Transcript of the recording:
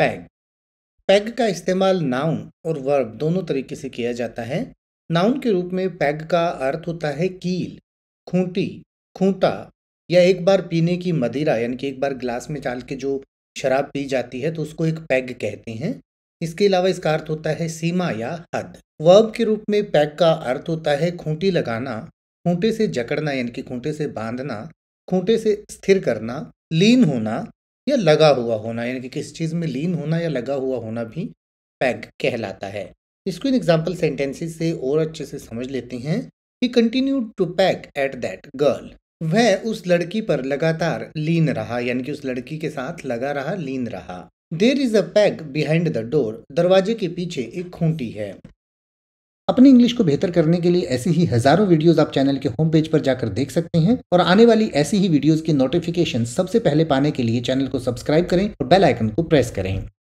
peg peg का इस्तेमाल noun और वर्ब दोनों तरीके से किया जाता है नाउन के रूप में पैग का अर्थ होता है कील खूंटी खूंटा या एक बार पीने की मदिरा यानी कि एक बार ग्लास में डाल के जो शराब पी जाती है तो उसको एक पैग कहते हैं इसके अलावा इसका अर्थ होता है सीमा या हद वर्ब के रूप में पैग का अर्थ होता है खूंटी लगाना खूंटे से जकड़ना यानी कि खूंटे से बांधना खूंटे से स्थिर करना लीन होना या लगा हुआ होना यानी कि किस चीज़ में लीन होना या लगा हुआ होना भी पैग कहलाता है इसको इन एग्जाम्पल सेंटेंसेस से और अच्छे से समझ लेते हैं कि continue to pack at that girl वह उस लड़की पर लगातार लीन रहा यानी कि उस लड़की के साथ लगा रहा लीन रहा there is a peg behind the door दरवाजे के पीछे एक खूंटी है अपनी इंग्लिश को बेहतर करने के लिए ऐसी ही हजारों वीडियोस आप चैनल के होम पेज पर जाकर देख सकते हैं और आने वाली ऐसी ही वीडियोस की नोटिफिकेशन सबसे पहले पाने के लिए चैनल को सब्सक्राइब करें और बेल आइकन को प्रेस करें